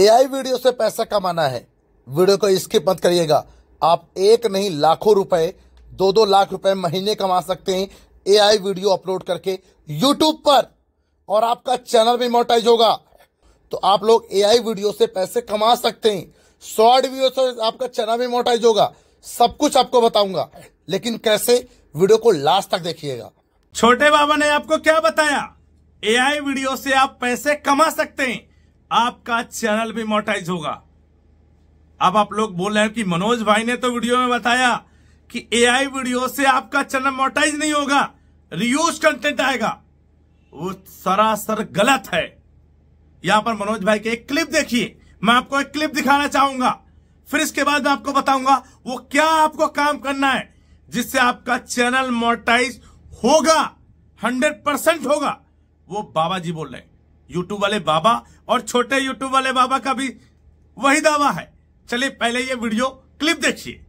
AI video से पैसा कमाना है वीडियो को स्किप मत करिएगा आप एक नहीं लाखों रुपए दो दो लाख रुपए महीने कमा सकते हैं एआई वीडियो अपलोड करके यूट्यूब पर और आपका चैनल भी मोटाइज होगा तो आप लोग एआई वीडियो से पैसे कमा सकते हैं शॉर्ट वीडियो से आपका चैनल भी मोटाइज होगा सब कुछ आपको बताऊंगा लेकिन कैसे वीडियो को लास्ट तक देखिएगा छोटे बाबा ने आपको क्या बताया एआई वीडियो से आप पैसे कमा सकते हैं आपका चैनल भी मोटाइज होगा अब आप लोग बोल रहे हैं कि मनोज भाई ने तो वीडियो में बताया कि एआई वीडियो से आपका चैनल मोटाइज नहीं होगा रियूज कंटेंट आएगा वो सरासर गलत है यहां पर मनोज भाई के एक क्लिप देखिए मैं आपको एक क्लिप दिखाना चाहूंगा फिर इसके बाद मैं आपको बताऊंगा वो क्या आपको काम करना है जिससे आपका चैनल मोटाइज होगा हंड्रेड परसेंट होगा वो बाबा जी बोल रहे हैं यूट्यूब वाले बाबा और छोटे यूट्यूब वाले बाबा का भी वही दावा है चलिए पहले ये वीडियो क्लिप देखिए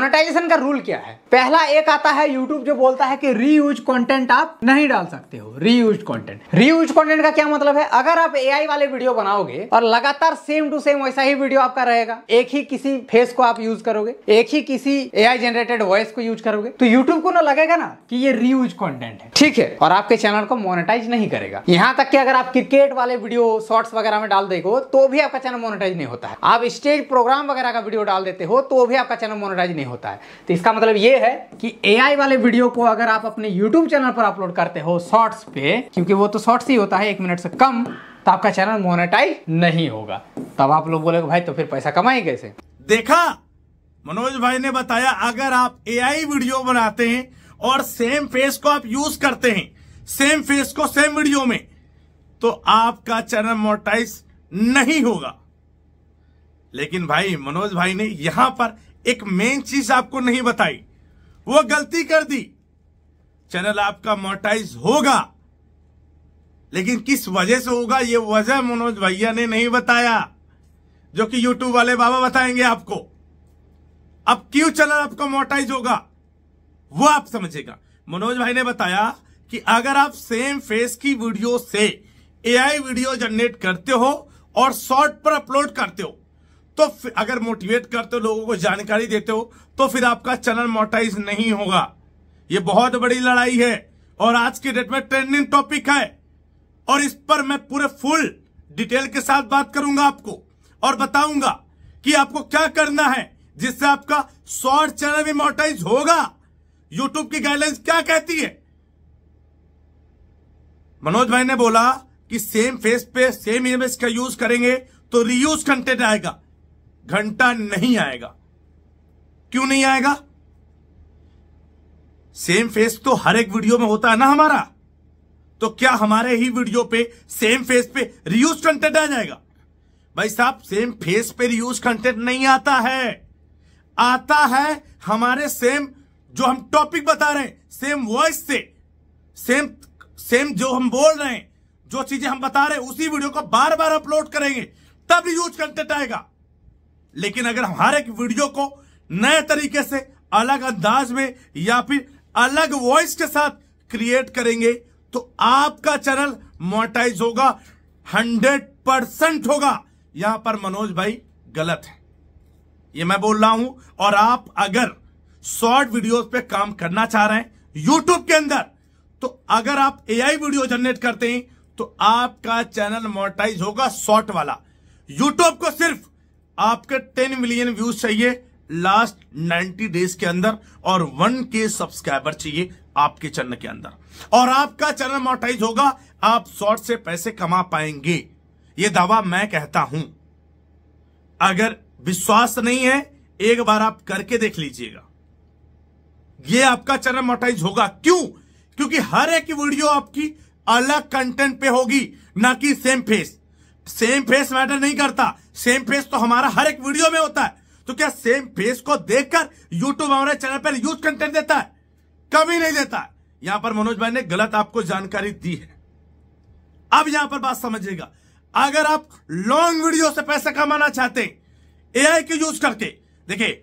मोनेटाइजेशन का रूल क्या है पहला एक आता है यूट्यूब जो बोलता है कि रीयूज कंटेंट आप नहीं डाल सकते हो रीयूज कंटेंट रीयूज कंटेंट का क्या मतलब है अगर आप आई वाले वीडियो बनाओगे और लगातार सेम टू सेम वैसा ही वीडियो आपका रहेगा एक ही किसी फेस को आप यूज करोगे एक ही किसी आई जनरेटेड वॉइस को यूज करोगे तो यूट्यूब को ना लगेगा ना कि ये रीयूज कॉन्टेंट है ठीक है और आपके चैनल को मोनिटाइज नहीं करेगा यहाँ तक कि अगर आप क्रिकेट वाले वीडियो शॉर्ट्स वगैरह में डाल देगा तो भी आपका चैनल मोनिटाइज नहीं होता है आप स्टेज प्रोग्राम वगैरह का वीडियो डाल देते हो तो भी आपका चैनल मोनिटाइज नहीं नहीं होता है तो इसका मतलब ये है कि एआई वाले वीडियो को अगर आप अपने यूट्यूब चैनल पर अपलोड करते हो शॉर्ट्स पे क्योंकि वो तो शॉर्ट्स ही होता है एक मिनट से कम तो आपका चैनल मोनेटाइज नहीं होगा तब आप लोग बोलेगे भाई तो फिर पैसा कमाए कैसे देखा मनोज भाई ने बताया अगर आप ए वीडियो बनाते हैं और सेम फेस को आप यूज करते हैं सेम फेस को सेम वीडियो में तो आपका चैनल मोनेटाइज नहीं होगा लेकिन भाई मनोज भाई ने यहां पर एक मेन चीज आपको नहीं बताई वो गलती कर दी चैनल आपका मोटाइज होगा लेकिन किस वजह से होगा ये वजह मनोज भैया ने नहीं बताया जो कि यूट्यूब वाले बाबा बताएंगे आपको अब क्यों चैनल आपका मोटाइज होगा वो आप समझेगा मनोज भाई ने बताया कि अगर आप सेम फेस की वीडियो से एआई वीडियो जनरेट करते हो और शॉर्ट पर अपलोड करते हो तो अगर मोटिवेट करते हो लोगों को जानकारी देते हो तो फिर आपका चैनल मोटाइज नहीं होगा ये बहुत बड़ी लड़ाई है और आज की डेट में ट्रेंडिंग टॉपिक है और इस पर मैं पूरे फुल डिटेल के साथ बात करूंगा आपको और बताऊंगा कि आपको क्या करना है जिससे आपका शॉर्ट चैनल भी मोटाइज होगा यूट्यूब की गाइडलाइंस क्या कहती है मनोज भाई ने बोला कि सेम फेस पे सेम इमेज का यूज करेंगे तो रियूज कंटेंट आएगा घंटा नहीं आएगा क्यों नहीं आएगा सेम फेस तो हर एक वीडियो में होता है ना हमारा तो क्या हमारे ही वीडियो पे सेम फेस पे रियूज कंटेंट आ जाएगा भाई साहब सेम फेस पे रियूज कंटेंट नहीं आता है आता है हमारे सेम जो हम टॉपिक बता रहे हैं सेम वॉइस से सेम सेम जो हम बोल रहे हैं जो चीजें हम बता रहे हैं उसी वीडियो को बार बार अपलोड करेंगे तब रियूज कंटेंट आएगा लेकिन अगर हर एक वीडियो को नए तरीके से अलग अंदाज में या फिर अलग वॉइस के साथ क्रिएट करेंगे तो आपका चैनल मोटाइज होगा हंड्रेड परसेंट होगा यहां पर मनोज भाई गलत है ये मैं बोल रहा हूं और आप अगर शॉर्ट वीडियोस पे काम करना चाह रहे हैं यूट्यूब के अंदर तो अगर आप एआई वीडियो जनरेट करते हैं तो आपका चैनल मोटाइज होगा शॉर्ट वाला यूट्यूब को सिर्फ आपके 10 मिलियन व्यूज चाहिए लास्ट 90 डेज के अंदर और 1 के सब्सक्राइबर चाहिए आपके चैनल के अंदर और आपका चैनल मोटाइज होगा आप शॉर्ट से पैसे कमा पाएंगे ये दावा मैं कहता हूं अगर विश्वास नहीं है एक बार आप करके देख लीजिएगा ये आपका चैनल मोटाइज होगा क्यों क्योंकि हर एक वीडियो आपकी अलग कंटेंट पे होगी ना कि same face same face matter नहीं करता सेम फेस तो हमारा हर एक वीडियो में होता है तो क्या सेम फेस को देखकर यूट्यूब हमारे चैनल पर यूज कंटेंट देता है कभी नहीं देता यहां पर मनोज भाई ने गलत आपको जानकारी दी है अब यहां पर बात समझिएगा अगर आप लॉन्ग वीडियो से पैसा कमाना चाहते ए एआई के यूज करके देखिए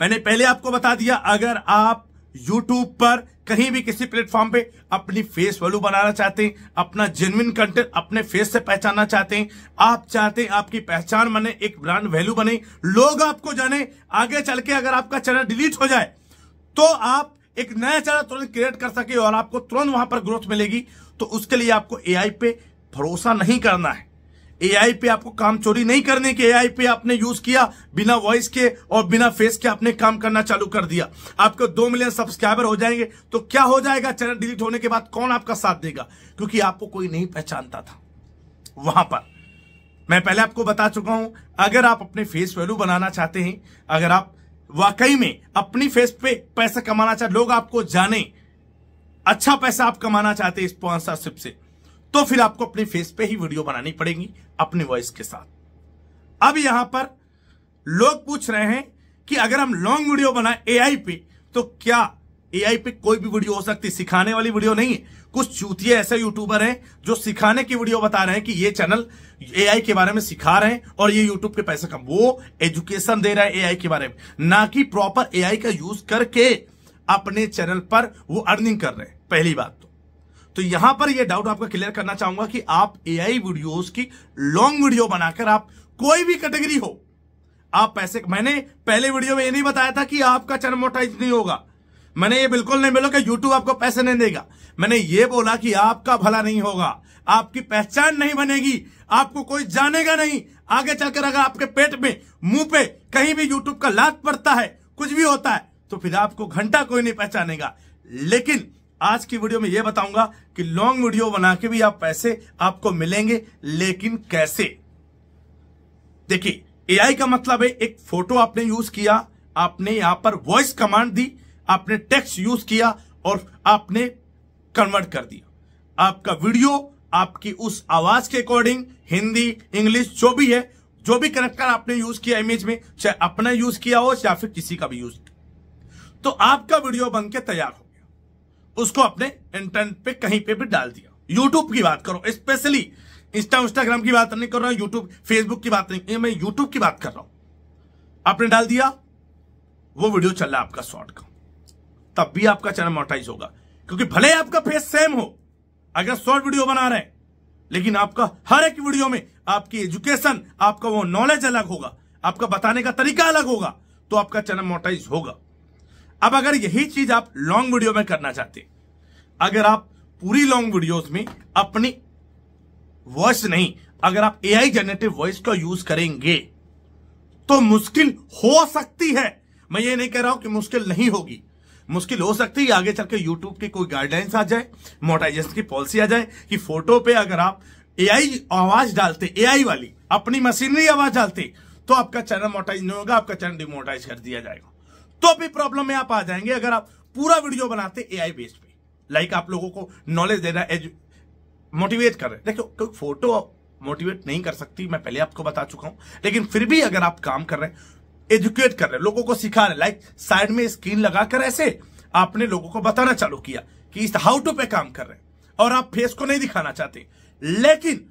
मैंने पहले आपको बता दिया अगर आप यूट्यूब पर कहीं भी किसी प्लेटफॉर्म पे अपनी फेस वैल्यू बनाना चाहते हैं अपना जेनविन कंटेंट अपने फेस से पहचानना चाहते हैं आप चाहते हैं आपकी पहचान बने एक ब्रांड वैल्यू बने लोग आपको जाने आगे चल के अगर आपका चैनल डिलीट हो जाए तो आप एक नया चैनल तुरंत क्रिएट कर सके और आपको तुरंत वहां पर ग्रोथ मिलेगी तो उसके लिए आपको एआई पे भरोसा नहीं करना है एआई पे आपको काम चोरी नहीं करने के एआई पे आपने यूज किया बिना वॉइस के और बिना फेस के आपने काम करना चालू कर दिया आपको दो मिलियन सब्सक्राइबर हो जाएंगे तो क्या हो जाएगा चैनल डिलीट होने के बाद कौन आपका साथ देगा क्योंकि आपको कोई नहीं पहचानता था वहां पर मैं पहले आपको बता चुका हूं अगर आप अपने फेस वैल्यू बनाना चाहते हैं अगर आप वाकई में अपनी फेस पे पैसा कमाना चाहते लोग आपको जाने अच्छा पैसा आप कमाना चाहते हैं स्पॉन्सरशिप से तो फिर आपको अपने फेस पे ही वीडियो बनानी पड़ेगी अपने वॉइस के साथ अब यहां पर लोग पूछ रहे हैं कि अगर हम लॉन्ग वीडियो बनाए एआई पे तो क्या एआई पे कोई भी वीडियो हो सकती सिखाने वाली वीडियो नहीं है कुछ चूतिए ऐसे यूट्यूबर हैं जो सिखाने की वीडियो बता रहे हैं कि ये चैनल एआई के बारे में सिखा रहे हैं और ये यूट्यूब के पैसे कम वो एजुकेशन दे रहा है एआई के बारे में ना कि प्रॉपर एआई का यूज करके अपने चैनल पर वो अर्निंग कर रहे हैं पहली बात तो यहां पर यह डाउट आपका क्लियर करना चाहूंगा कि आप एआई वीडियोस की लॉन्ग वीडियो बनाकर आप कोई भी कैटेगरी हो आप पैसे मैंने पहले वीडियो में ये नहीं बताया था कि आपका चैनल मोटाइज नहीं होगा मैंने ये बिल्कुल नहीं बोला कि यूट्यूब आपको पैसे नहीं देगा मैंने ये बोला कि आपका भला नहीं होगा आपकी पहचान नहीं बनेगी आपको कोई जानेगा नहीं आगे चलकर अगर आपके पेट में मुंह पे कहीं भी YouTube का लात पड़ता है कुछ भी होता है तो फिर आपको घंटा कोई नहीं पहचानेगा लेकिन आज की वीडियो में यह बताऊंगा कि लॉन्ग वीडियो बना के भी आप पैसे आपको मिलेंगे लेकिन कैसे देखिए एआई का मतलब है एक फोटो आपने यूज किया आपने यहां पर वॉइस कमांड दी आपने टेक्स्ट यूज किया और आपने कन्वर्ट कर दिया आपका वीडियो आपकी उस आवाज के अकॉर्डिंग हिंदी इंग्लिश जो भी है जो भी कनेक्टर आपने यूज किया इमेज में चाहे अपना यूज किया हो या फिर किसी का भी यूज तो आपका वीडियो बन के तैयार हो उसको अपने इंटरनेट पे कहीं पे भी डाल दिया यूट्यूब की बात करो स्पेशली इंस्टा इंस्टाग्राम की बात नहीं कर रहा हूं यूट्यूब फेसबुक की बात नहीं मैं यूट्यूब की बात कर रहा हूं आपने डाल दिया वो वीडियो चल रहा आपका शॉर्ट का तब भी आपका चैनल मोटाइज होगा क्योंकि भले आपका फेस सेम हो अगर शॉर्ट वीडियो बना रहे लेकिन आपका हर एक वीडियो में आपकी एजुकेशन आपका वो नॉलेज अलग होगा आपका बताने का तरीका अलग होगा तो आपका चैनल मोटाइज होगा अब अगर यही चीज आप लॉन्ग वीडियो में करना चाहते अगर आप पूरी लॉन्ग वीडियोस में अपनी वॉइस नहीं अगर आप एआई जनरेटिव वॉइस का यूज करेंगे तो मुश्किल हो सकती है मैं ये नहीं कह रहा हूं कि मुश्किल नहीं होगी मुश्किल हो सकती है आगे चल के यूट्यूब की कोई गाइडलाइंस आ जाए मोटाइजेशन की पॉलिसी आ जाए कि फोटो पे अगर आप एआई आवाज डालते एआई वाली अपनी मशीनरी आवाज डालते तो आपका चैनल मोटाइज नहीं होगा आपका चैनल डिमोटाइज कर दिया जाएगा तो भी प्रॉब्लम में आप आ जाएंगे अगर आप पूरा वीडियो बनाते एआई बेस्ड पे लाइक आप लोगों को नॉलेज देना एज मोटिवेट कर रहे देखो क्योंकि फोटो मोटिवेट नहीं कर सकती मैं पहले आपको बता चुका हूं लेकिन फिर भी अगर आप काम कर रहे हैं एजुकेट कर रहे हैं लोगों को सिखा रहे लाइक साइड में स्क्रीन लगाकर ऐसे आपने लोगों को बताना चालू किया कि इस हाउ टू पे काम कर रहे हैं और आप फेस को नहीं दिखाना चाहते लेकिन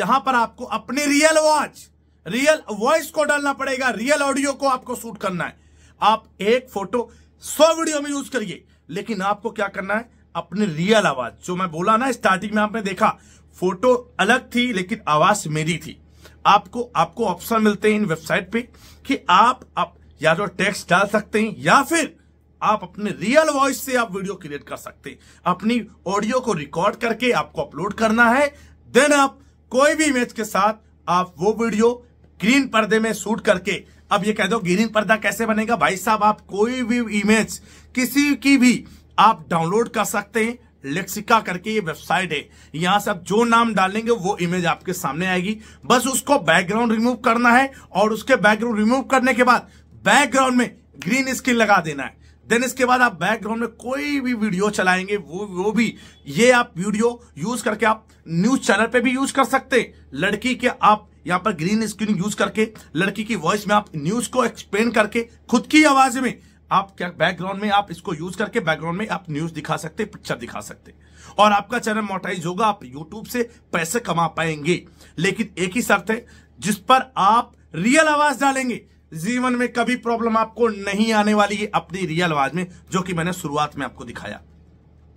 यहां पर आपको अपने रियल वॉच रियल वॉइस को डालना पड़ेगा रियल ऑडियो को आपको शूट करना है आप एक फोटो सौ वीडियो में यूज करिए लेकिन आपको क्या करना है अपने रियल आवाज जो मैं बोला ना स्टार्टिंग में आपने देखा फोटो अलग थी लेकिन आवाज मेरी थी आपको आपको ऑप्शन मिलते हैं इन वेबसाइट पे कि आप, आप या तो टेक्स्ट डाल सकते हैं या फिर आप अपने रियल वॉइस से आप वीडियो क्रिएट कर सकते हैं अपनी ऑडियो को रिकॉर्ड करके आपको अपलोड करना है देन आप कोई भी इमेज के साथ आप वो वीडियो ग्रीन पर्दे में शूट करके अब ये कह दो ग्रीन पर्दा कैसे बनेगा भाई साहब आप कोई भी इमेज किसी की भी आप डाउनलोड कर सकते हैं लेक्सिका करके ये वेबसाइट है यहां से आप जो नाम डालेंगे वो इमेज आपके सामने आएगी बस उसको बैकग्राउंड रिमूव करना है और उसके बैकग्राउंड रिमूव करने के बाद बैकग्राउंड में ग्रीन स्क्रीन लगा देना है देन इसके बाद आप बैकग्राउंड में कोई भी वीडियो चलाएंगे वो वो भी ये आप वीडियो यूज करके आप न्यूज चैनल पे भी यूज कर सकते लड़की के आप यहाँ पर ग्रीन स्क्रीन यूज करके लड़की की वॉइस में आप न्यूज को एक्सप्लेन करके खुद की आवाज में आप क्या बैकग्राउंड में आप इसको यूज करके बैकग्राउंड में आप न्यूज दिखा सकते पिक्चर दिखा सकते और आपका चैनल मोटाइज होगा आप यूट्यूब से पैसे कमा पाएंगे लेकिन एक ही शर्त है जिस पर आप रियल आवाज डालेंगे जीवन में कभी प्रॉब्लम आपको नहीं आने वाली है अपनी रियल आवाज में जो कि मैंने शुरुआत में आपको दिखाया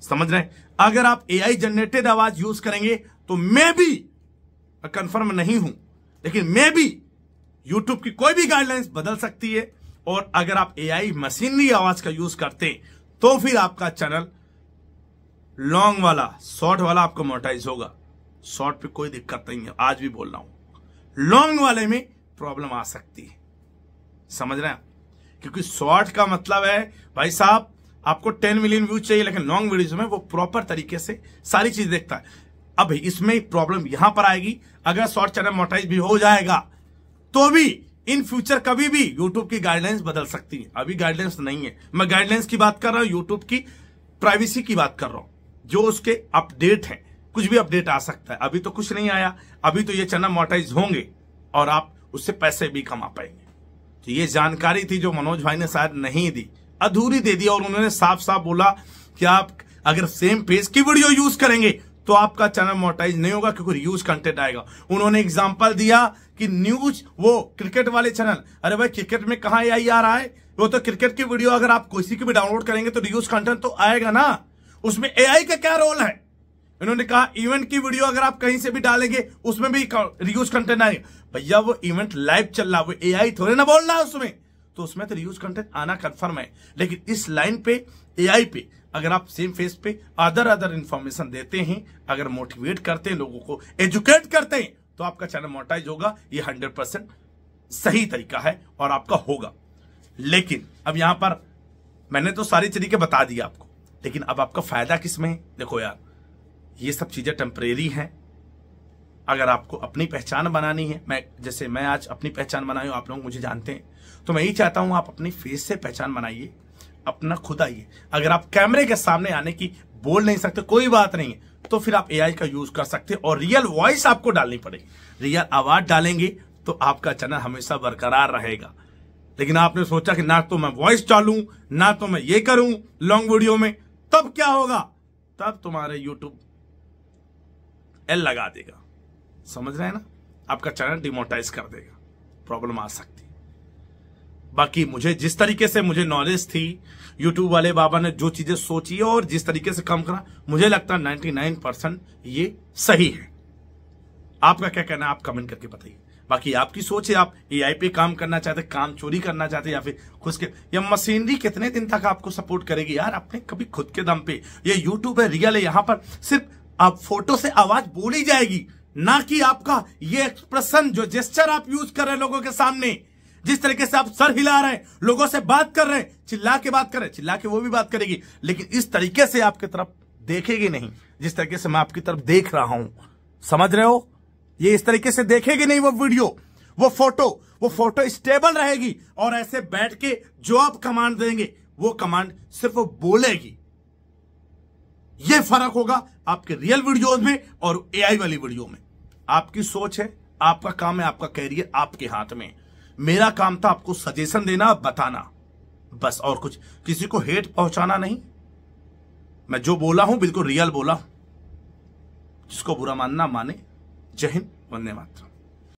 समझ रहे हैं अगर आप एआई जनरेटेड आवाज यूज करेंगे तो मैं भी कंफर्म नहीं हूं लेकिन मे भी यूट्यूब की कोई भी गाइडलाइंस बदल सकती है और अगर आप एआई मशीनरी आवाज का यूज करते तो फिर आपका चैनल लॉन्ग वाला शॉर्ट वाला आपको मोटाइज होगा शॉर्ट पे कोई दिक्कत नहीं है आज भी बोल रहा हूं लॉन्ग वाले में प्रॉब्लम आ सकती है समझ रहे हैं क्योंकि शॉर्ट का मतलब है भाई साहब आपको 10 मिलियन व्यूज चाहिए लेकिन लॉन्ग वीडियो में वो प्रॉपर तरीके से सारी चीज देखता है अब इसमें प्रॉब्लम यहां पर आएगी अगर शॉर्ट चैनल मोटाइज भी हो जाएगा तो भी इन फ्यूचर कभी भी यूट्यूब की गाइडलाइंस बदल सकती है अभी गाइडलाइंस नहीं है मैं गाइडलाइंस की बात कर रहा हूं यूट्यूब की प्राइवेसी की बात कर रहा हूं जो उसके अपडेट है कुछ भी अपडेट आ सकता है अभी तो कुछ नहीं आया अभी तो ये चैनल मोटाइज होंगे और आप उससे पैसे भी कमा पाएंगे तो ये जानकारी थी जो मनोज भाई ने शायद नहीं दी अधूरी दे दी और उन्होंने साफ साफ बोला कि आप अगर सेम पेज की वीडियो यूज करेंगे तो आपका चैनल मोटाइज नहीं होगा क्योंकि यूज कंटेंट आएगा उन्होंने एग्जाम्पल दिया कि न्यूज वो क्रिकेट वाले चैनल अरे भाई क्रिकेट में कहा आई आ रहा है वो तो क्रिकेट की वीडियो अगर आप किसी की भी डाउनलोड करेंगे तो न्यूज कंटेंट तो आएगा ना उसमें एआई का क्या रोल है इन्होंने कहा इवेंट की वीडियो अगर आप कहीं से भी डालेंगे उसमें भी रियूज कंटेंट आएगा भैया वो इवेंट लाइव चल रहा है वो एआई थोड़े ना बोल रहा है उसमें तो उसमें तो रियूज कंटेंट आना कन्फर्म है लेकिन इस लाइन पे एआई पे अगर आप सेम फेस पे अदर अदर इंफॉर्मेशन देते हैं अगर मोटिवेट करते हैं लोगों को एजुकेट करते हैं तो आपका चैनल मोटाइज होगा ये हंड्रेड परसेंट सही तरीका है और आपका होगा लेकिन अब यहां पर मैंने तो सारी तरीके बता दिए आपको लेकिन अब आपका फायदा किस में है देखो यार ये सब चीजें टेम्परेरी हैं अगर आपको अपनी पहचान बनानी है मैं जैसे मैं आज अपनी पहचान बनाई आप लोग मुझे जानते हैं तो मैं यही चाहता हूं आप अपनी फेस से पहचान बनाइए अपना खुद आइए अगर आप कैमरे के सामने आने की बोल नहीं सकते कोई बात नहीं है तो फिर आप एआई का यूज कर सकते और रियल वॉइस आपको डालनी पड़ेगी रियल आवाज डालेंगे तो आपका चैनल हमेशा बरकरार रहेगा लेकिन आपने सोचा कि ना तो मैं वॉइस डालू ना तो मैं ये करूं लॉन्ग वीडियो में तब क्या होगा तब तुम्हारे यूट्यूब एल लगा देगा समझ रहे हैं ना आपका चैनल डिमोटाइज कर देगा प्रॉब्लम आ सकती है बाकी मुझे जिस तरीके से मुझे नॉलेज थी यूट्यूब वाले बाबा ने जो चीजें सोची और जिस तरीके से काम करा मुझे लगता है नाइन्टी परसेंट ये सही है आपका क्या कहना है आप कमेंट करके बताइए बाकी आपकी सोच है आप ए पे काम करना चाहते काम चोरी करना चाहते या फिर खुद के या मशीनरी कितने दिन तक आपको सपोर्ट करेगी यार आपने कभी खुद के दम पे ये यूट्यूब है रियल है यहाँ पर सिर्फ आप फोटो से आवाज बोली जाएगी ना कि आपका ये एक्सप्रेशन जो जेस्चर आप यूज कर रहे हैं लोगों के सामने जिस तरीके से आप सर हिला रहे हैं लोगों से बात कर रहे हैं चिल्ला के बात कर रहे हैं चिल्ला के वो भी बात करेगी लेकिन इस तरीके से आपकी तरफ देखेगी नहीं जिस तरीके से मैं आपकी तरफ देख रहा हूं समझ रहे हो ये इस तरीके से देखेगी नहीं वो वीडियो वो फोटो वो फोटो स्टेबल रहेगी और ऐसे बैठ के जो आप कमांड देंगे वो कमांड सिर्फ बोलेगी ये फर्क होगा आपके रियल वीडियोस में और एआई वाली वीडियो में आपकी सोच है आपका काम है आपका कैरियर आपके हाथ में मेरा काम था आपको सजेशन देना बताना बस और कुछ किसी को हेट पहुंचाना नहीं मैं जो बोला हूं बिल्कुल रियल बोला हूं जिसको बुरा मानना माने जय हिंद वंदे मातरम